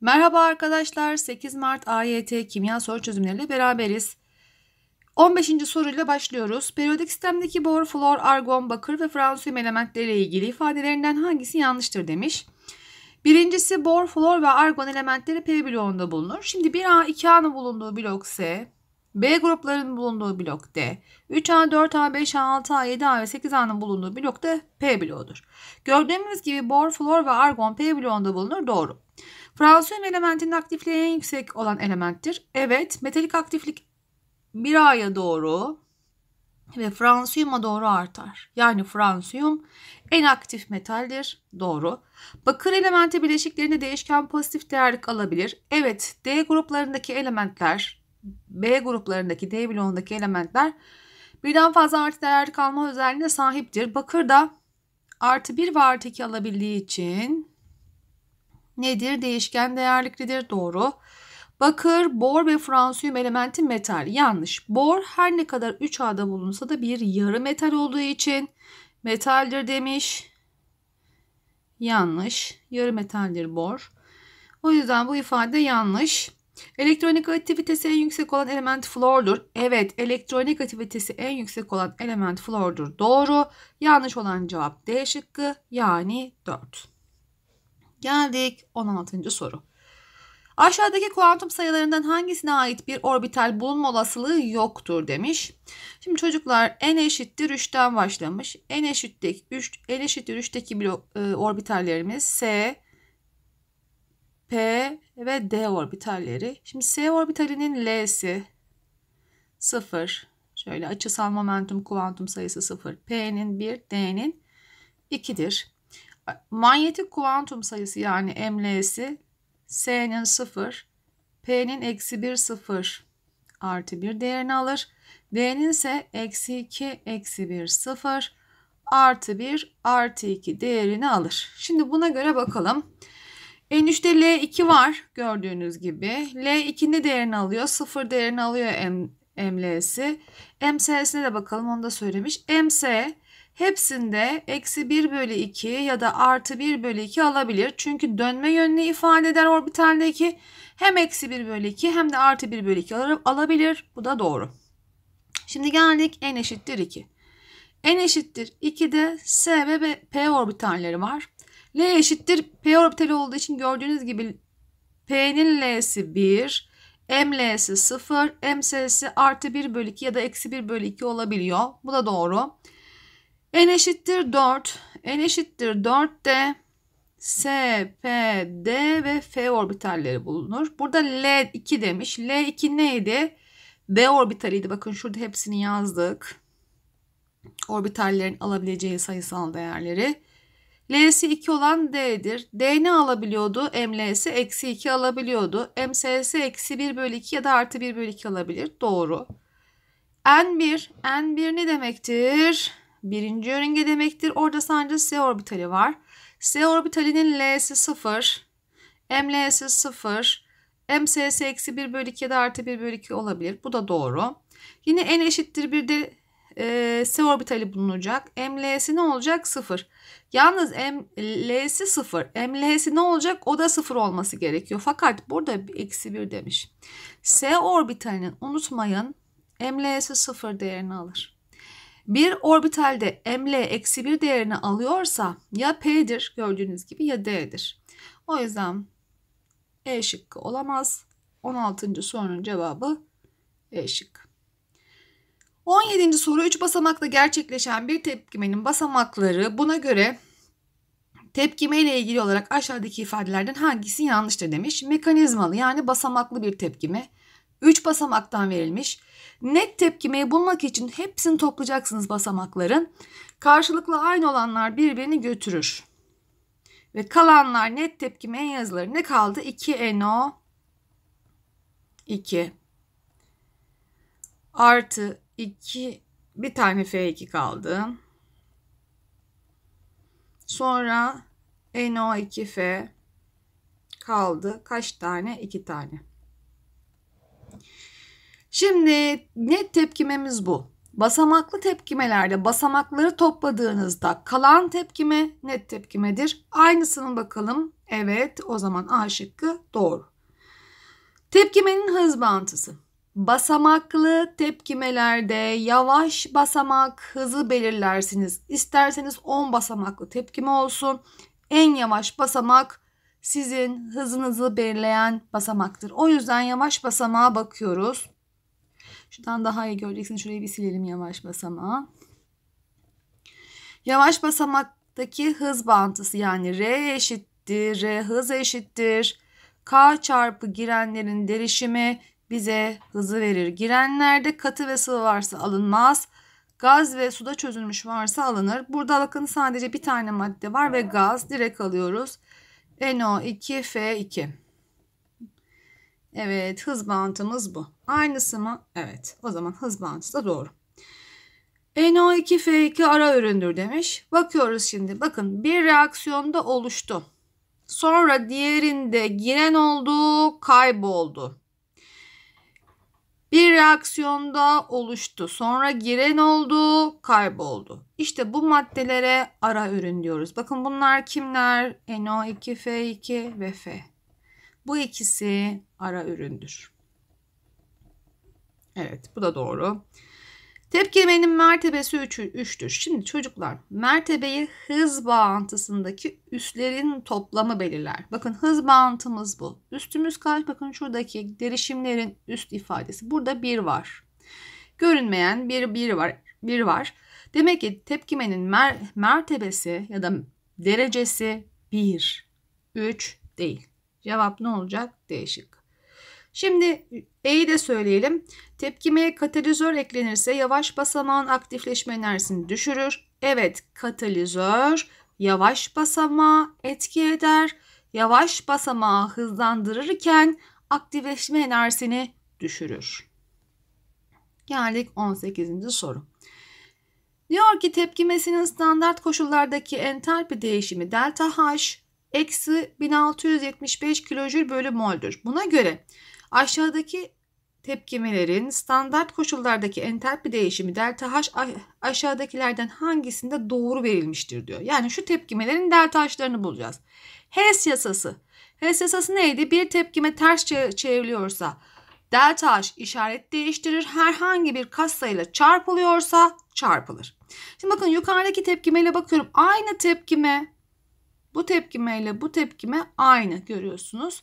Merhaba arkadaşlar 8 Mart AYT kimya soru çözümleriyle beraberiz. 15. soruyla başlıyoruz. Periyodik sistemdeki bor, flor, argon, bakır ve fransiyum elementleriyle ilgili ifadelerinden hangisi yanlıştır demiş. Birincisi bor, flor ve argon elementleri P bloğunda bulunur. Şimdi 1A, 2A'nın bulunduğu blok S, B gruplarının bulunduğu blok D, 3A, 4A, 5A, 6A, 7A ve 8A'nın bulunduğu blok da P bloğudur. Gördüğümüz gibi bor, flor ve argon P bloğunda bulunur. Doğru. Fransiyum elementinin aktifliği en yüksek olan elementtir. Evet, metalik aktiflik bir aya doğru ve fransiyuma doğru artar. Yani fransiyum en aktif metaldir. Doğru. Bakır elementi bileşiklerinde değişken pozitif değerlik alabilir. Evet, D gruplarındaki elementler, B gruplarındaki, D bloğundaki elementler birden fazla artı değerlik alma özelliğine sahiptir. Bakır da artı 1 ve artı 2 alabildiği için nedir? Değişken değerliklidir. Doğru. Bakır, bor ve fransiyum elementi metal. Yanlış. Bor her ne kadar 3A'da bulunsa da bir yarı metal olduğu için metaldir demiş. Yanlış. Yarı metaldir bor. O yüzden bu ifade yanlış. Elektronik aktivitesi en yüksek olan element flordur. Evet, elektronik aktivitesi en yüksek olan element flordur. Doğru. Yanlış olan cevap D şıkkı yani 4. Geldik 16. soru. Aşağıdaki kuantum sayılarından hangisine ait bir orbital bulunma olasılığı yoktur demiş. Şimdi çocuklar n eşittir 3'ten başlamış. n eşittir 3 n eşittir 3'teki blok, e, orbitallerimiz s, p ve d orbitalleri. Şimdi s orbitalinin l'si 0. Şöyle açısal momentum kuantum sayısı 0. p'nin 1, d'nin 2'dir. Manyetik kuantum sayısı yani ML'si S'nin 0, P'nin eksi 1, 0 artı 1 değerini alır. D'nin ise eksi 2, eksi 1, 0 artı 1, artı 2 değerini alır. Şimdi buna göre bakalım. En üstte L2 var gördüğünüz gibi. L2 ne değerini alıyor? 0 değerini alıyor M, ML'si. MS'sine de bakalım onu da söylemiş. MS hepsinde eksi 1 bölü 2 ya da artı 1 bölü 2 alabilir. Çünkü dönme yönünü ifade eder orbitaldeki hem eksi 1 bölü 2 hem de artı 1 bölü 2 alabilir. Bu da doğru. Şimdi geldik n eşittir 2. n eşittir 2'de s ve p orbitalleri var. L eşittir p orbitali olduğu için gördüğünüz gibi p'nin l'si 1, m l'si 0, m s'si artı 1 bölü 2 ya da eksi 1 bölü 2 olabiliyor. Bu da doğru n eşittir 4. n eşittir 4 de S, P, D ve F orbitalleri bulunur. Burada L2 demiş. L2 neydi? D orbitaliydi. Bakın şurada hepsini yazdık. Orbitallerin alabileceği sayısal değerleri. L'si 2 olan D'dir. D ne alabiliyordu? ML'si eksi 2 alabiliyordu. MS'si eksi 1 bölü 2 ya da artı 1 bölü 2 alabilir. Doğru. N1, N1 ne demektir? birinci yörünge demektir. Orada sadece S orbitali var. S orbitalinin L'si 0, ML'si 0, MSS eksi 1 bölü 2 ya da artı 1 bölü 2 olabilir. Bu da doğru. Yine N eşittir bir de e, S orbitali bulunacak. ML'si ne olacak? 0. Yalnız ML'si 0. ML'si ne olacak? O da 0 olması gerekiyor. Fakat burada eksi 1 demiş. S orbitalinin unutmayın ML'si 0 değerini alır. Bir orbitalde emle eksi bir değerini alıyorsa ya P'dir gördüğünüz gibi ya D'dir. O yüzden E şıkkı olamaz. 16. sorunun cevabı E şıkkı. 17. soru 3 basamakla gerçekleşen bir tepkimenin basamakları buna göre tepkime ile ilgili olarak aşağıdaki ifadelerden hangisi yanlıştır demiş. Mekanizmalı yani basamaklı bir tepkime 3 basamaktan verilmiş. Net tepkimeyi bulmak için hepsini toplayacaksınız basamakların. Karşılıklı aynı olanlar birbirini götürür. Ve kalanlar net tepkimeye yazılır. Ne kaldı? 2 NO 2 artı 2 bir tane F2 kaldı. Sonra NO2F kaldı. Kaç tane? 2 tane. Şimdi net tepkimemiz bu. Basamaklı tepkimelerde basamakları topladığınızda kalan tepkime net tepkimedir. Aynısını bakalım. Evet o zaman A şıkkı doğru. Tepkimenin hız bağıntısı. Basamaklı tepkimelerde yavaş basamak hızı belirlersiniz. İsterseniz 10 basamaklı tepkime olsun. En yavaş basamak sizin hızınızı belirleyen basamaktır. O yüzden yavaş basamağa bakıyoruz. Şuradan daha iyi göreceksiniz. Şurayı bir silelim yavaş basamağı. Yavaş basamaktaki hız bağıntısı yani R eşittir, R hız eşittir. K çarpı girenlerin derişimi bize hızı verir. Girenlerde katı ve sıvı varsa alınmaz. Gaz ve suda çözülmüş varsa alınır. Burada bakın sadece bir tane madde var ve gaz direkt alıyoruz. NO2F2. Evet hız bağıntımız bu. Aynısı mı? Evet. O zaman hız bağıntısı da doğru. NO2F2 ara üründür demiş. Bakıyoruz şimdi. Bakın bir reaksiyonda oluştu. Sonra diğerinde giren oldu, kayboldu. Bir reaksiyonda oluştu. Sonra giren oldu, kayboldu. İşte bu maddelere ara ürün diyoruz. Bakın bunlar kimler? NO2, F2 ve F. Bu ikisi ara üründür. Evet bu da doğru. Tepkimenin mertebesi 3'tür. Şimdi çocuklar mertebeyi hız bağıntısındaki üstlerin toplamı belirler. Bakın hız bağıntımız bu. Üstümüz kaç? Bakın şuradaki derişimlerin üst ifadesi. Burada 1 var. Görünmeyen bir 1 var. Bir var. Demek ki tepkimenin mer mertebesi ya da derecesi 1, 3 değil. Cevap ne olacak? Değişik. Şimdi E'yi de söyleyelim. Tepkimeye katalizör eklenirse yavaş basamağın aktifleşme enerjisini düşürür. Evet katalizör yavaş basamağa etki eder. Yavaş basamağı hızlandırırken aktifleşme enerjisini düşürür. Geldik 18. soru. Diyor ki tepkimesinin standart koşullardaki entalpi değişimi delta H eksi 1675 kilojül bölü moldür. Buna göre aşağıdaki tepkimelerin standart koşullardaki entalpi değişimi delta H aşağıdakilerden hangisinde doğru verilmiştir diyor. Yani şu tepkimelerin delta H'larını bulacağız. Hess yasası. Hess yasası neydi? Bir tepkime ters çevriliyorsa delta H işaret değiştirir. Herhangi bir kas sayıyla çarpılıyorsa çarpılır. Şimdi bakın yukarıdaki tepkimeyle bakıyorum. Aynı tepkime bu tepkimeyle bu tepkime aynı görüyorsunuz.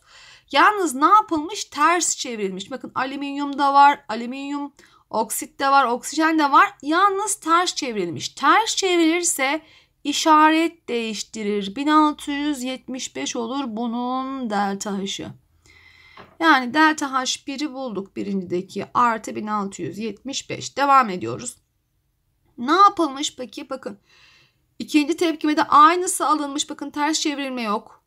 Yalnız ne yapılmış? Ters çevrilmiş. Bakın alüminyum da var, alüminyum oksit de var, oksijen de var. Yalnız ters çevrilmiş. Ters çevrilirse işaret değiştirir. 1675 olur bunun delta h'ı. Yani delta h 1'i bulduk birincideki artı 1675. Devam ediyoruz. Ne yapılmış peki? Bakın ikinci tepkimede aynısı alınmış. Bakın ters çevrilme yok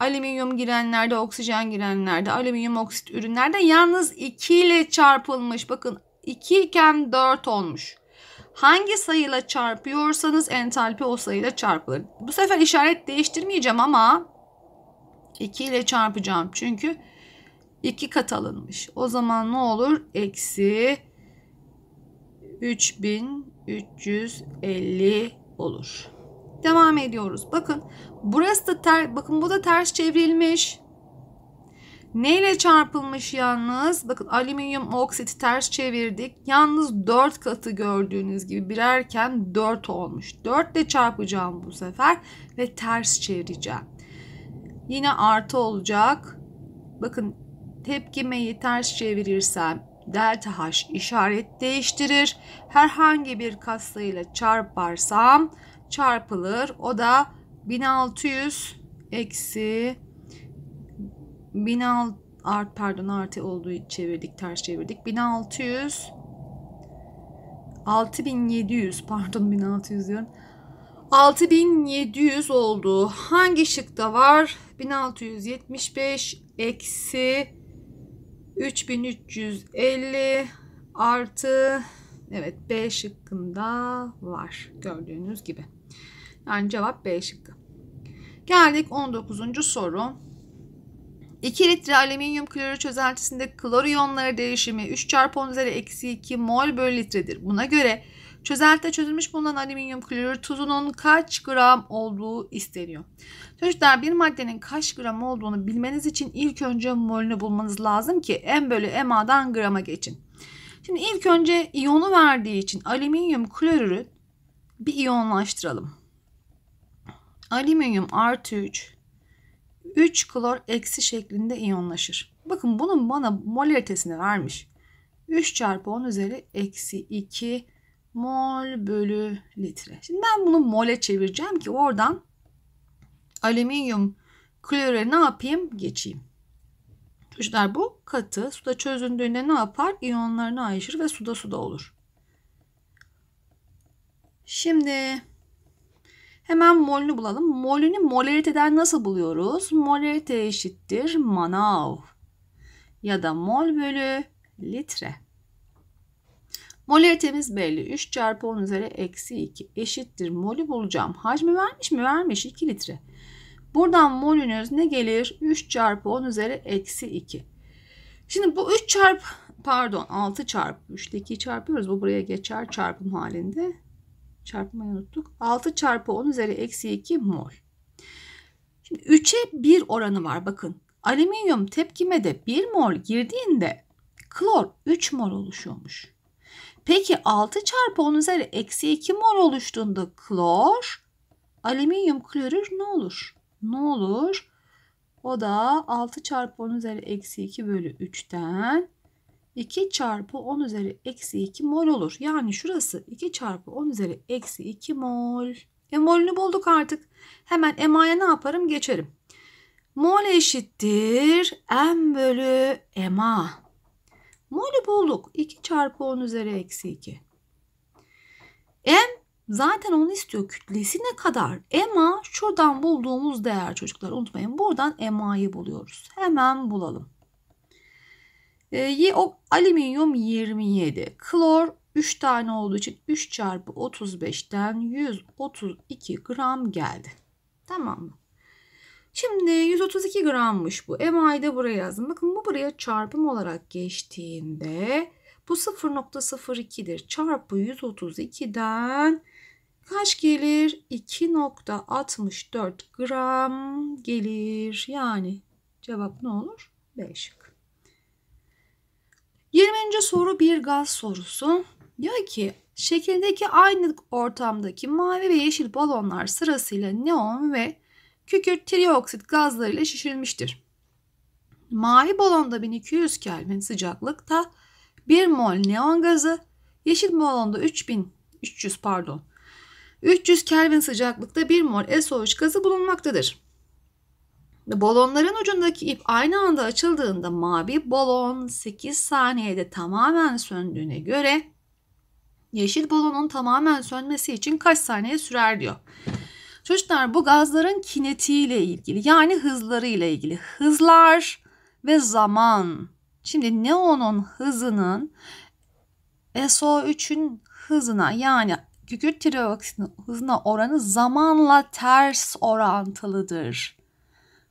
alüminyum girenlerde, oksijen girenlerde, alüminyum oksit ürünlerde yalnız 2 ile çarpılmış. Bakın 2 iken 4 olmuş. Hangi sayıyla çarpıyorsanız entalpi o sayıyla çarpılır. Bu sefer işaret değiştirmeyeceğim ama 2 ile çarpacağım. Çünkü 2 kat alınmış. O zaman ne olur? Eksi 3350 olur. Devam ediyoruz. Bakın burası da ter, bakın bu da ters çevrilmiş. Neyle çarpılmış yalnız? Bakın alüminyum oksiti ters çevirdik. Yalnız 4 katı gördüğünüz gibi birerken 4 olmuş. 4 ile çarpacağım bu sefer ve ters çevireceğim. Yine artı olacak. Bakın tepkimeyi ters çevirirsem delta H işaret değiştirir. Herhangi bir katsayıyla çarparsam çarpılır. O da 1600 eksi 1600 art pardon artı olduğu çevirdik ters çevirdik 1600 6700 pardon 1600 diyorum 6700 oldu hangi şıkta var 1675 eksi 3350 artı evet B şıkkında var gördüğünüz gibi yani cevap B şıkkı. Geldik 19. soru. 2 litre alüminyum klorür çözeltisinde klor iyonları değişimi 3 çarpı 10 üzeri eksi 2 mol bölü litredir. Buna göre çözeltide çözülmüş bulunan alüminyum klorür tuzunun kaç gram olduğu isteniyor. Çocuklar bir maddenin kaç gram olduğunu bilmeniz için ilk önce molünü bulmanız lazım ki M bölü MA'dan grama geçin. Şimdi ilk önce iyonu verdiği için alüminyum klorürü bir iyonlaştıralım alüminyum artı 3 3 klor eksi şeklinde iyonlaşır. Bakın bunun bana molaritesini vermiş. 3 çarpı 10 üzeri eksi 2 mol bölü litre. Şimdi ben bunu mole çevireceğim ki oradan alüminyum klore ne yapayım? Geçeyim. Çocuklar bu katı suda çözündüğünde ne yapar? İyonlarını ayrışır ve suda suda olur. Şimdi Hemen molünü bulalım. Molünü moleriteden nasıl buluyoruz? Molerite eşittir manav ya da mol bölü litre. Moleritemiz belli. 3 çarpı 10 üzeri eksi 2 eşittir. Molü bulacağım. Hacmi vermiş mi? Vermiş. 2 litre. Buradan molünüz ne gelir? 3 çarpı 10 üzeri eksi 2. Şimdi bu 3 çarpı pardon 6 çarpı 3 2 çarpıyoruz. Bu buraya geçer çarpım halinde. Çarpmayı unuttuk. 6 çarpı 10 üzeri eksi 2 mol. Şimdi 3'e 1 oranı var bakın. Alüminyum tepkime de 1 mol girdiğinde klor 3 mol oluşuyormuş. Peki 6 çarpı 10 üzeri eksi 2 mol oluştuğunda klor, alüminyum klorür ne olur? Ne olur? O da 6 çarpı 10 üzeri eksi 2 bölü 3'ten 2 çarpı 10 üzeri eksi 2 mol olur. Yani şurası 2 çarpı 10 üzeri eksi 2 mol. E molünü bulduk artık. Hemen emaya ne yaparım? Geçerim. Mol eşittir m bölü ema. Molü bulduk. 2 çarpı 10 üzeri eksi 2. M zaten onu istiyor. Kütlesi ne kadar? Ema şuradan bulduğumuz değer çocuklar unutmayın. Buradan ema'yı buluyoruz. Hemen bulalım. E, o alüminyum 27. Klor 3 tane olduğu için 3 çarpı 35'ten 132 gram geldi. Tamam mı? Şimdi 132 grammış bu. MI'yi de buraya yazdım. Bakın bu buraya çarpım olarak geçtiğinde bu 0.02'dir. Çarpı 132'den kaç gelir? 2.64 gram gelir. Yani cevap ne olur? 5. 20. soru bir gaz sorusu. Diyor ki şekildeki aynı ortamdaki mavi ve yeşil balonlar sırasıyla neon ve kükürt trioksit gazlarıyla şişirilmiştir. Mavi balonda 1200 Kelvin sıcaklıkta 1 mol neon gazı, yeşil balonda 3300 pardon 300 Kelvin sıcaklıkta 1 mol SO3 gazı bulunmaktadır. Balonların ucundaki ip aynı anda açıldığında mavi balon 8 saniyede tamamen söndüğüne göre yeşil balonun tamamen sönmesi için kaç saniye sürer diyor. Çocuklar bu gazların kinetiğiyle ilgili yani hızlarıyla ilgili hızlar ve zaman. Şimdi neonun hızının SO3'ün hızına yani kükürt tiroksinin hızına oranı zamanla ters orantılıdır.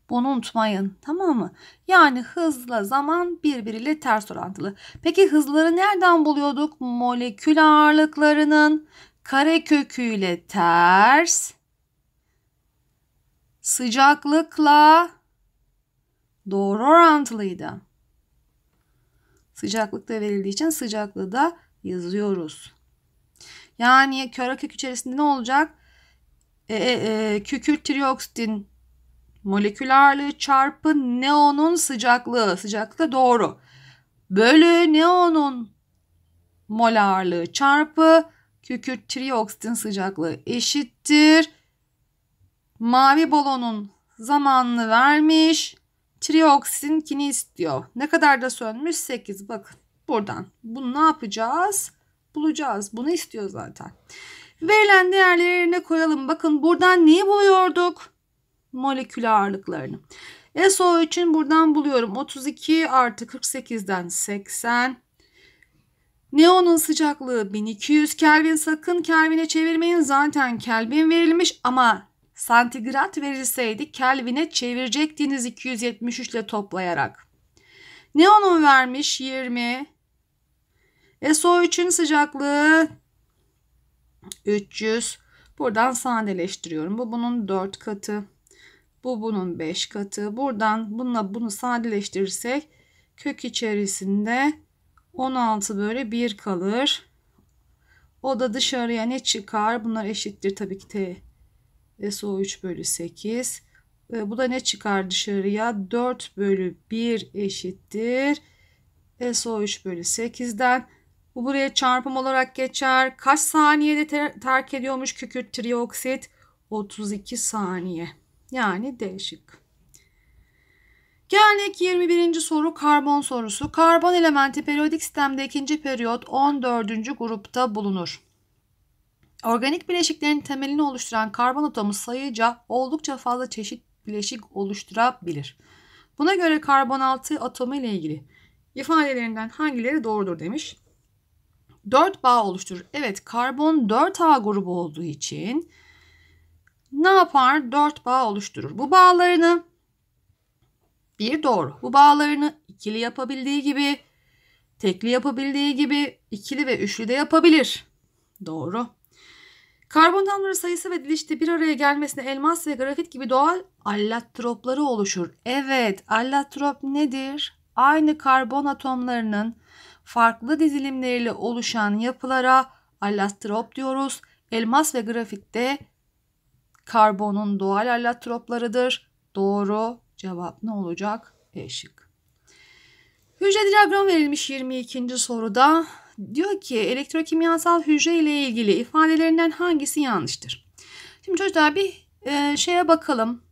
Bunu unutmayın tamam mı? Yani hızla zaman birbiriyle ters orantılı. Peki hızları nereden buluyorduk? Molekül ağırlıklarının kareköküyle ters sıcaklıkla doğru orantılıydı. Sıcaklık da verildiği için sıcaklığı da yazıyoruz. Yani kök içerisinde ne olacak? E, e, e kükürt trioksitin molekül ağırlığı çarpı neonun sıcaklığı. Sıcaklığı doğru. Bölü neonun mol ağırlığı çarpı kükürt trioksitin sıcaklığı eşittir. Mavi balonun zamanını vermiş. trioksitin kini istiyor. Ne kadar da sönmüş? 8. Bakın buradan. Bunu ne yapacağız? Bulacağız. Bunu istiyor zaten. Verilen değerlerine koyalım. Bakın buradan neyi buluyorduk? molekül ağırlıklarını. SO için buradan buluyorum. 32 artı 48'den 80. Neonun sıcaklığı 1200 Kelvin. Sakın Kelvin'e çevirmeyin. Zaten Kelvin verilmiş ama santigrat verilseydi Kelvin'e çevirecektiniz 273 ile toplayarak. Neonun vermiş 20. SO3'ün sıcaklığı 300. Buradan sadeleştiriyorum. Bu bunun 4 katı. Bu bunun 5 katı. Buradan bununla bunu sadeleştirirsek kök içerisinde 16 bölü 1 kalır. O da dışarıya ne çıkar? Bunlar eşittir tabii ki T. SO3 bölü 8. Ee, bu da ne çıkar dışarıya? 4 bölü 1 eşittir. SO3 bölü 8'den. Bu buraya çarpım olarak geçer. Kaç saniyede ter terk ediyormuş kükürt trioksit? 32 saniye. Yani D şıkkı. Geldik 21. soru karbon sorusu. Karbon elementi periyodik sistemde ikinci periyot 14. grupta bulunur. Organik bileşiklerin temelini oluşturan karbon atomu sayıca oldukça fazla çeşit bileşik oluşturabilir. Buna göre karbon 6 atomu ile ilgili ifadelerinden hangileri doğrudur demiş. 4 bağ oluşturur. Evet karbon 4A grubu olduğu için ne yapar? 4 bağ oluşturur. Bu bağlarını bir doğru. Bu bağlarını ikili yapabildiği gibi, tekli yapabildiği gibi ikili ve üçlü de yapabilir. Doğru. Karbon atomları sayısı ve dilişte bir araya gelmesine elmas ve grafit gibi doğal allotropları oluşur. Evet, allotrop nedir? Aynı karbon atomlarının farklı dizilimleriyle oluşan yapılara allotrop diyoruz. Elmas ve grafit de Karbonun doğal allotroplarıdır. Doğru cevap ne olacak? E şık. Hücre diyagram verilmiş 22. soruda. Diyor ki elektrokimyasal hücre ile ilgili ifadelerinden hangisi yanlıştır? Şimdi çocuklar bir e, şeye bakalım.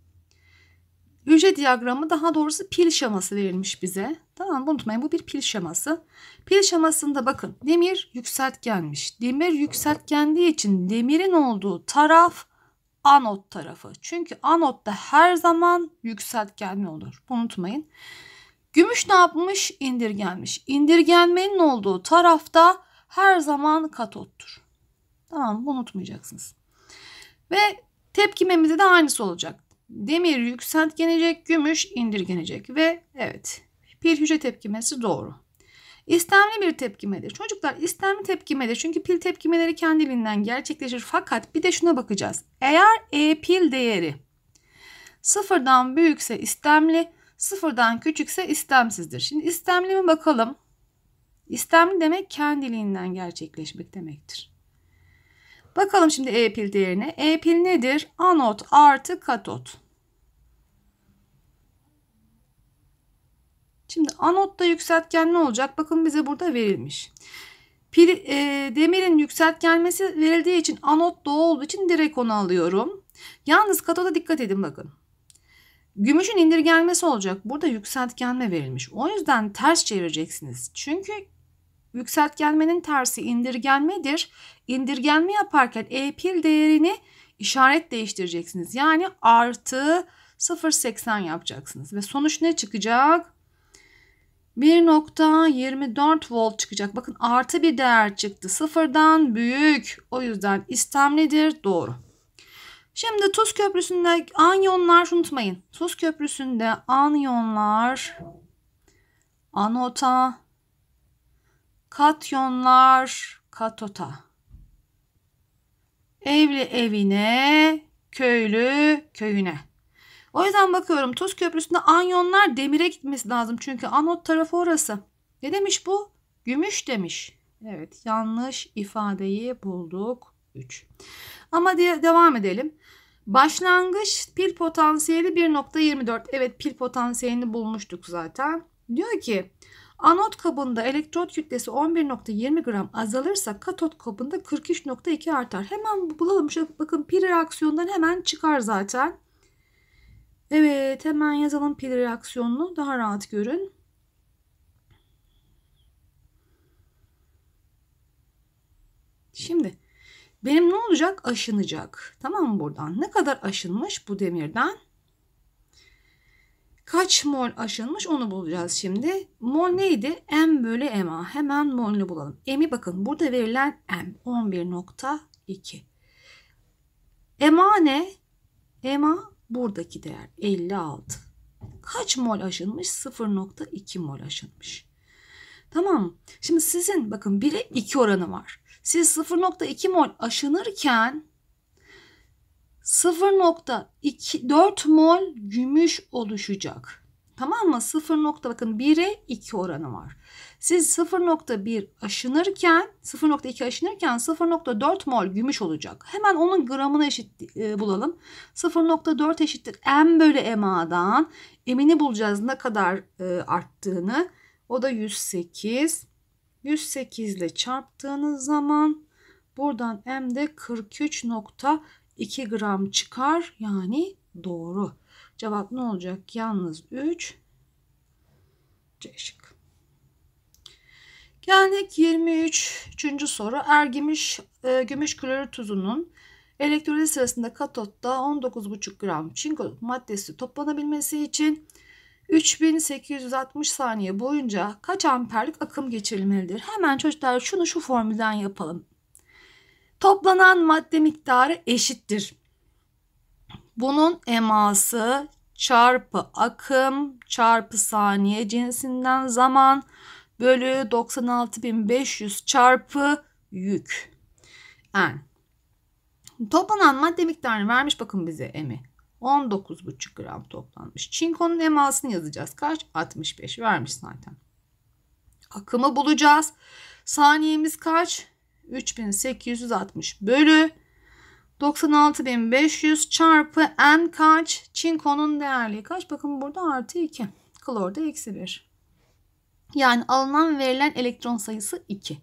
Hücre diyagramı daha doğrusu pil şeması verilmiş bize. Tamam unutmayın bu bir pil şeması. Pil şemasında bakın demir yükseltgenmiş. Demir yükseltgendiği için demirin olduğu taraf anot tarafı. Çünkü anotta her zaman yükseltgenli olur. Unutmayın. Gümüş ne yapmış? İndirgenmiş. İndirgenmenin olduğu tarafta her zaman katottur. Tamam unutmayacaksınız. Ve tepkimemizde de aynısı olacak. Demir yükseltgenecek, gümüş indirgenecek ve evet pil hücre tepkimesi doğru. İstemli bir tepkimedir. Çocuklar istemli tepkimedir. Çünkü pil tepkimeleri kendiliğinden gerçekleşir. Fakat bir de şuna bakacağız. Eğer E pil değeri sıfırdan büyükse istemli, sıfırdan küçükse istemsizdir. Şimdi istemli mi bakalım? İstemli demek kendiliğinden gerçekleşmek demektir. Bakalım şimdi E pil değerine. E pil nedir? Anot artı katot. Şimdi anotta yükseltgen ne olacak? Bakın bize burada verilmiş. Pil, e, demirin yükseltgenmesi verildiği için anot da olduğu için direkt onu alıyorum. Yalnız katoda dikkat edin bakın. Gümüşün indirgenmesi olacak. Burada yükseltgenme verilmiş. O yüzden ters çevireceksiniz. Çünkü yükseltgenmenin tersi indirgenmedir. İndirgenme yaparken e pil değerini işaret değiştireceksiniz. Yani artı 0.80 yapacaksınız. Ve sonuç ne çıkacak? 1.24 volt çıkacak. Bakın artı bir değer çıktı. Sıfırdan büyük. O yüzden istemlidir. Doğru. Şimdi tuz köprüsünde anyonlar unutmayın. Tuz köprüsünde anyonlar, anota, katyonlar, katota. Evli evine, köylü köyüne. O yüzden bakıyorum tuz köprüsünde anyonlar demire gitmesi lazım. Çünkü anot tarafı orası. Ne demiş bu? Gümüş demiş. Evet yanlış ifadeyi bulduk. 3. Ama diye devam edelim. Başlangıç pil potansiyeli 1.24. Evet pil potansiyelini bulmuştuk zaten. Diyor ki anot kabında elektrot kütlesi 11.20 gram azalırsa katot kabında 43.2 artar. Hemen bulalım. Şu, bakın pil reaksiyondan hemen çıkar zaten. Evet hemen yazalım pil reaksiyonunu daha rahat görün. Şimdi benim ne olacak? Aşınacak. Tamam mı buradan? Ne kadar aşınmış bu demirden? Kaç mol aşınmış onu bulacağız şimdi. Mol neydi? M bölü MA. Hemen molünü bulalım. M'i bakın burada verilen M 11.2. MA ne? MA Buradaki değer 56. Kaç mol aşınmış? 0.2 mol aşınmış. Tamam. Şimdi sizin bakın 1'e 2 oranı var. Siz 0.2 mol aşınırken 0.4 mol gümüş oluşacak. Tamam mı? 0 bakın 1'e 2 oranı var. Siz 0.1 aşınırken 0.2 aşınırken 0.4 mol gümüş olacak. Hemen onun gramını eşit e, bulalım. 0.4 eşittir M bölü MA'dan. emini bulacağız ne kadar e, arttığını. O da 108. 108 ile çarptığınız zaman buradan M de 43.2 gram çıkar. Yani doğru. Cevap ne olacak? Yalnız 3. C şık. Geldik 23. Üçüncü soru. Ergimiş e, gümüş klorür tuzunun elektroliz sırasında katotta 19,5 gram çinko maddesi toplanabilmesi için 3860 saniye boyunca kaç amperlik akım geçirilmelidir? Hemen çocuklar şunu şu formülden yapalım. Toplanan madde miktarı eşittir. Bunun eması çarpı akım çarpı saniye cinsinden zaman bölü 96.500 çarpı yük. Yani toplanan madde miktarını vermiş bakın bize emi. 19,5 gram toplanmış. Çinkonun emasını yazacağız. Kaç? 65 vermiş zaten. Akımı bulacağız. Saniyemiz kaç? 3860 bölü 96.500 çarpı n kaç? Çinkonun değerli kaç? Bakın burada artı 2. Klorda eksi 1. Yani alınan verilen elektron sayısı 2.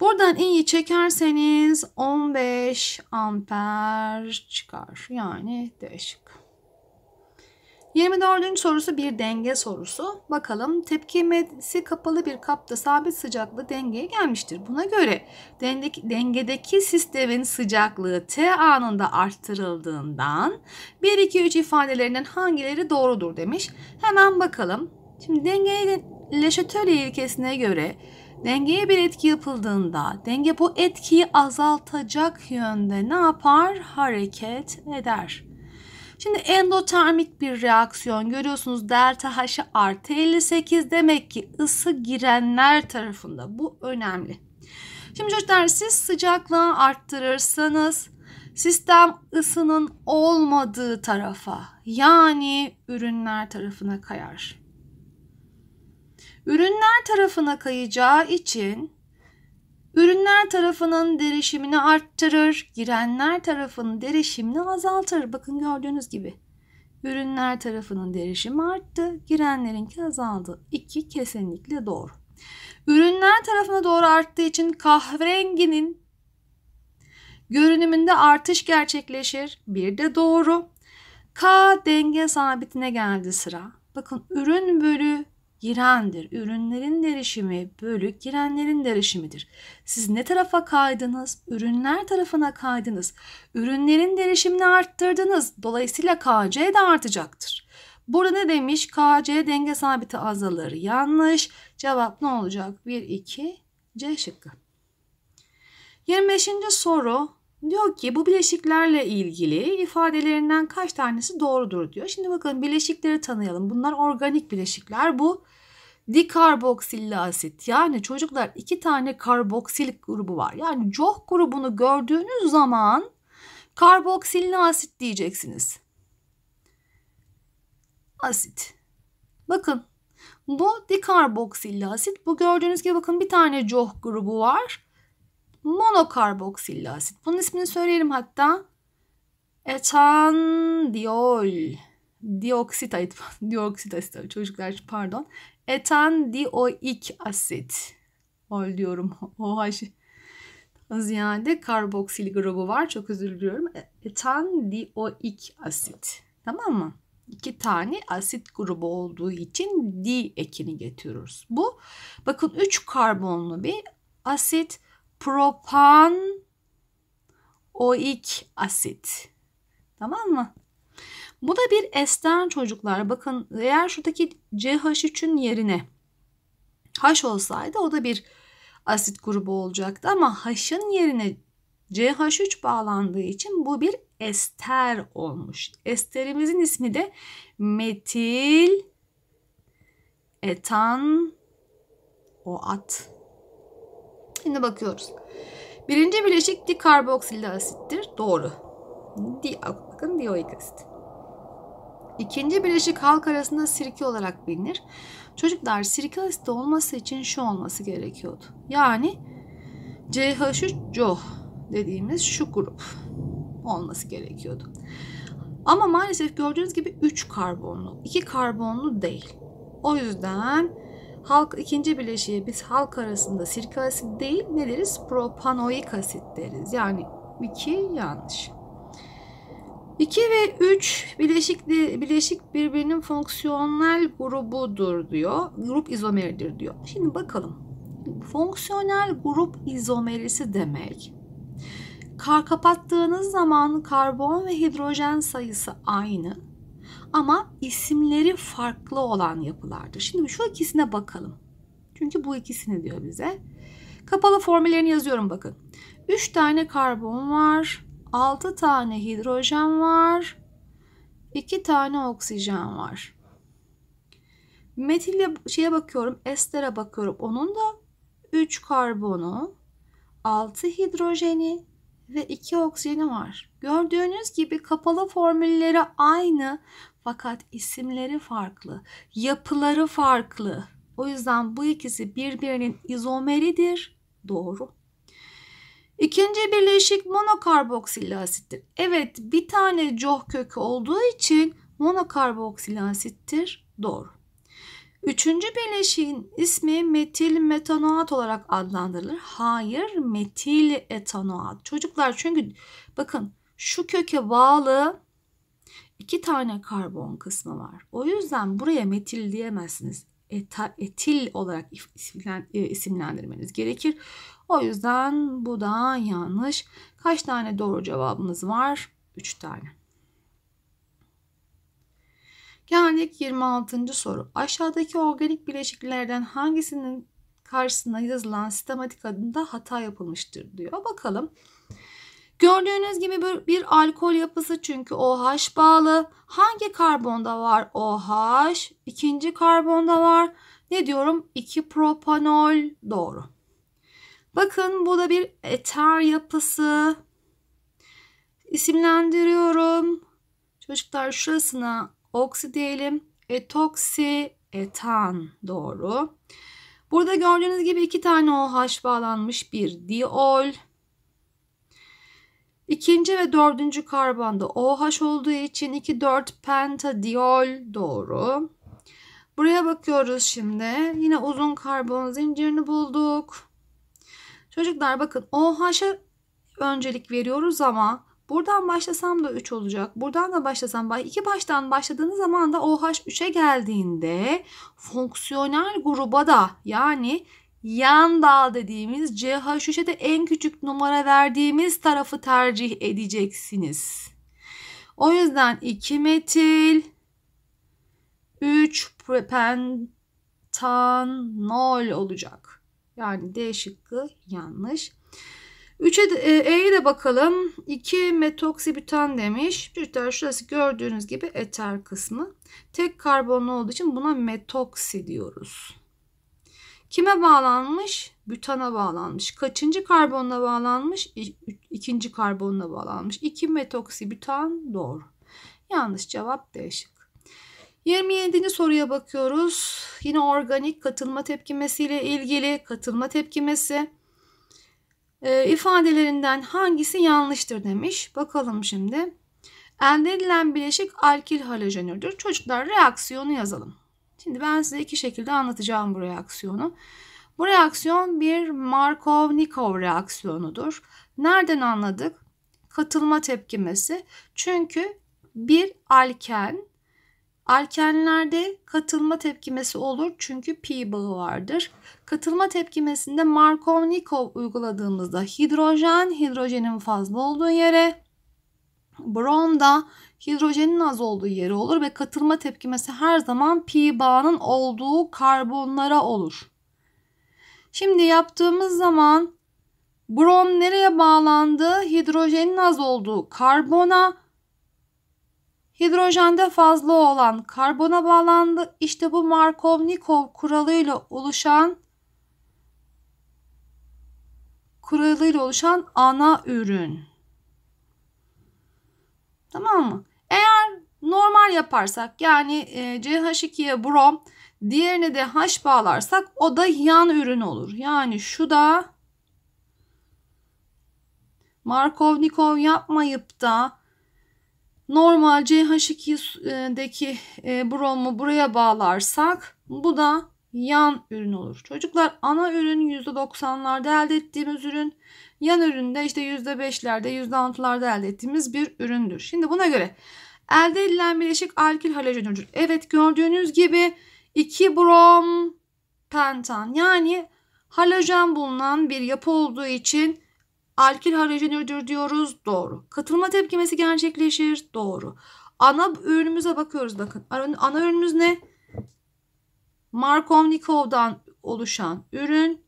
Buradan iyi çekerseniz 15 amper çıkar. Yani değişik. 24. sorusu bir denge sorusu. Bakalım tepkimesi kapalı bir kapta sabit sıcaklığı dengeye gelmiştir. Buna göre dengedeki sistemin sıcaklığı T anında arttırıldığından 1, 2, 3 ifadelerinden hangileri doğrudur demiş. Hemen bakalım. Şimdi dengeye Le Chatelier ilkesine göre dengeye bir etki yapıldığında denge bu etkiyi azaltacak yönde ne yapar? Hareket eder. Şimdi endotermik bir reaksiyon görüyorsunuz. Delta H'i artı 58 demek ki ısı girenler tarafında. Bu önemli. Şimdi çocuklar siz sıcaklığı arttırırsanız sistem ısının olmadığı tarafa yani ürünler tarafına kayar. Ürünler tarafına kayacağı için Ürünler tarafının derişimini arttırır, girenler tarafının derişimini azaltır. Bakın gördüğünüz gibi. Ürünler tarafının derişimi arttı, girenlerinki azaldı. İki kesinlikle doğru. Ürünler tarafına doğru arttığı için kahverenginin görünümünde artış gerçekleşir. Bir de doğru. K denge sabitine geldi sıra. Bakın ürün bölü girendir. Ürünlerin derişimi bölük girenlerin derişimidir. Siz ne tarafa kaydınız? Ürünler tarafına kaydınız. Ürünlerin derişimini arttırdınız. Dolayısıyla KC de artacaktır. Burada ne demiş? KC denge sabiti azalır. Yanlış. Cevap ne olacak? 1, 2, C şıkkı. 25. soru Diyor ki bu bileşiklerle ilgili ifadelerinden kaç tanesi doğrudur diyor. Şimdi bakın bileşikleri tanıyalım. Bunlar organik bileşikler. Bu dikarboksilla asit. Yani çocuklar iki tane karboksil grubu var. Yani COH grubunu gördüğünüz zaman karboksilli asit diyeceksiniz. Asit. Bakın bu dikarboksilla asit. Bu gördüğünüz gibi bakın bir tane COH grubu var monokarboksilla asit. Bunun ismini söyleyelim hatta. Etandiol. Dioksit asit. Dioksit asit çocuklar pardon. Etandioik asit. Ol diyorum. OH ziyade karboksil grubu var. Çok üzülüyorum Etandioik asit. Tamam mı? İki tane asit grubu olduğu için di ekini getiriyoruz. Bu bakın 3 karbonlu bir asit propan oik asit. Tamam mı? Bu da bir S'ten çocuklar. Bakın eğer şuradaki CH3'ün yerine H olsaydı o da bir asit grubu olacaktı. Ama H'ın yerine CH3 bağlandığı için bu bir ester olmuş. Esterimizin ismi de metil etan oat. at Şimdi bakıyoruz. Birinci bileşik dikarboksil asittir. Doğru. Di, bakın dioik asit. İkinci bileşik halk arasında sirke olarak bilinir. Çocuklar sirke asit olması için şu olması gerekiyordu. Yani CH3CO dediğimiz şu grup olması gerekiyordu. Ama maalesef gördüğünüz gibi 3 karbonlu, 2 karbonlu değil. O yüzden Halk ikinci bileşiği biz halk arasında sirka asit değil ne deriz? Propanoik asit deriz. Yani 2 yanlış. 2 ve 3 bileşik, bileşik birbirinin fonksiyonel grubudur diyor. Grup izomeridir diyor. Şimdi bakalım. Fonksiyonel grup izomerisi demek. Kar kapattığınız zaman karbon ve hidrojen sayısı aynı ama isimleri farklı olan yapılardır. Şimdi şu ikisine bakalım. Çünkü bu ikisini diyor bize. Kapalı formüllerini yazıyorum bakın. 3 tane karbon var. 6 tane hidrojen var. 2 tane oksijen var. Metille şeye bakıyorum, estere bakıyorum. Onun da 3 karbonu, 6 hidrojeni ve 2 oksijeni var. Gördüğünüz gibi kapalı formülleri aynı fakat isimleri farklı, yapıları farklı. O yüzden bu ikisi birbirinin izomeridir. Doğru. İkinci birleşik monokarboksilla asittir. Evet bir tane coh kökü olduğu için monokarboksilla asittir. Doğru. Üçüncü birleşiğin ismi metil metanoat olarak adlandırılır. Hayır metil etanoat. Çocuklar çünkü bakın şu köke bağlı iki tane karbon kısmı var. O yüzden buraya metil diyemezsiniz. Eta, etil olarak e, isimlendirmeniz gerekir. O yüzden bu da yanlış. Kaç tane doğru cevabımız var? 3 tane. Geldik 26. soru. Aşağıdaki organik bileşiklerden hangisinin karşısına yazılan sistematik adında hata yapılmıştır diyor. Bakalım. Gördüğünüz gibi bir, bir alkol yapısı çünkü OH bağlı. Hangi karbonda var OH? İkinci karbonda var. Ne diyorum? 2 propanol doğru. Bakın bu da bir eter yapısı. İsimlendiriyorum. Çocuklar şurasına oksi diyelim. Etoksi etan doğru. Burada gördüğünüz gibi iki tane OH bağlanmış bir diol. İkinci ve dördüncü karbonda OH olduğu için 2-4 pentadiol doğru. Buraya bakıyoruz şimdi. Yine uzun karbon zincirini bulduk. Çocuklar bakın OH'a öncelik veriyoruz ama buradan başlasam da 3 olacak. Buradan da başlasam iki baştan başladığınız zaman da OH 3'e geldiğinde fonksiyonel gruba da yani yan dal dediğimiz CH3'e en küçük numara verdiğimiz tarafı tercih edeceksiniz. O yüzden 2 metil 3 pentanol olacak. Yani D şıkkı yanlış. 3'e e, E'ye de bakalım. 2 metoksibutan demiş. Çocuklar şurası gördüğünüz gibi eter kısmı. Tek karbonlu olduğu için buna metoksi diyoruz. Kime bağlanmış? Butana bağlanmış. Kaçıncı karbonla bağlanmış? İkinci karbonla bağlanmış. 2 metoksibutan doğru. Yanlış cevap D 27. soruya bakıyoruz. Yine organik katılma tepkimesiyle ilgili katılma tepkimesi e, ifadelerinden hangisi yanlıştır demiş. Bakalım şimdi. Elde edilen bileşik alkil halojenürdür. Çocuklar reaksiyonu yazalım. Şimdi ben size iki şekilde anlatacağım bu reaksiyonu. Bu reaksiyon bir Markov-Nikov reaksiyonudur. Nereden anladık? Katılma tepkimesi. Çünkü bir alken Alkenlerde katılma tepkimesi olur çünkü pi bağı vardır. Katılma tepkimesinde Markovnikov uyguladığımızda hidrojen hidrojenin fazla olduğu yere, brom da hidrojenin az olduğu yeri olur ve katılma tepkimesi her zaman pi bağının olduğu karbonlara olur. Şimdi yaptığımız zaman brom nereye bağlandı? Hidrojenin az olduğu karbona. Hidrojende fazla olan karbona bağlandı. İşte bu Markov-Nikov kuralıyla oluşan kuralıyla oluşan ana ürün. Tamam mı? Eğer normal yaparsak yani e, CH2'ye brom diğerine de H bağlarsak o da yan ürün olur. Yani şu da Markovnikov yapmayıp da normal CH2'deki e, bromu buraya bağlarsak bu da yan ürün olur. Çocuklar ana ürün %90'larda elde ettiğimiz ürün yan üründe işte %5'lerde %6'larda elde ettiğimiz bir üründür. Şimdi buna göre elde edilen bileşik alkil halojenürdür. Evet gördüğünüz gibi 2 brom pentan yani halojen bulunan bir yapı olduğu için alkil halojenürdür diyoruz. Doğru. Katılma tepkimesi gerçekleşir. Doğru. Ana ürünümüze bakıyoruz bakın. Ana ürünümüz ne? Markovnikov'dan oluşan ürün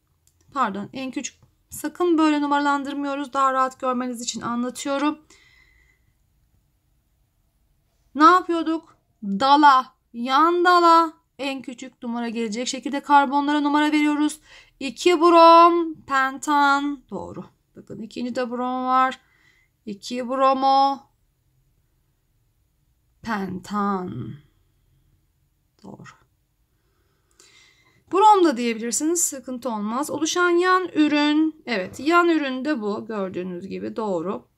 pardon en küçük Sakın böyle numaralandırmıyoruz. Daha rahat görmeniz için anlatıyorum. Ne yapıyorduk? Dala, yan dala en küçük numara gelecek şekilde karbonlara numara veriyoruz. 2 brom, pentan doğru. Bakın ikinci de brom var. 2 bromo, pentan. Doğru. Brom da diyebilirsiniz sıkıntı olmaz. Oluşan yan ürün evet yan ürün de bu gördüğünüz gibi doğru.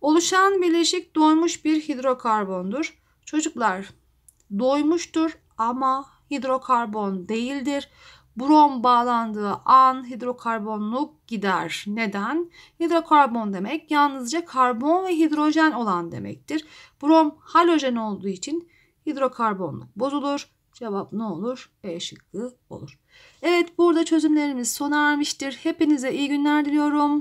Oluşan bileşik doymuş bir hidrokarbondur. Çocuklar doymuştur ama hidrokarbon değildir. Brom bağlandığı an hidrokarbonluk gider. Neden? Hidrokarbon demek yalnızca karbon ve hidrojen olan demektir. Brom halojen olduğu için hidrokarbonluk bozulur. Cevap ne olur? B e şıkkı olur. Evet burada çözümlerimiz sona ermiştir. Hepinize iyi günler diliyorum.